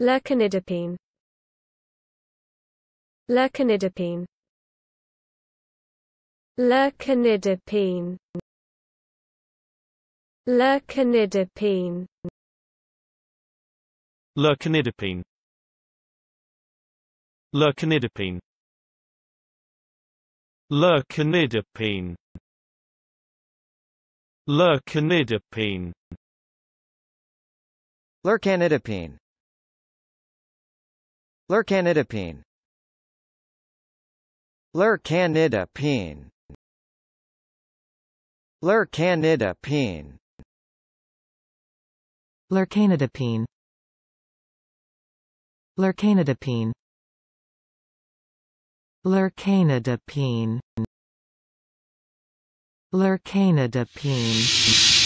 Lurcanidipine Lurcanidipine Lurcanidipine Lurcanidipine Lurcanidipine Lurcanidipine Lurcanidipine Lurcanidipine Lurcanidipine Lercanidipine. Lercanidipine. Lercanidipine. Lercanidipine. Lercanidipine. Lercanidipine. Lercanidipine.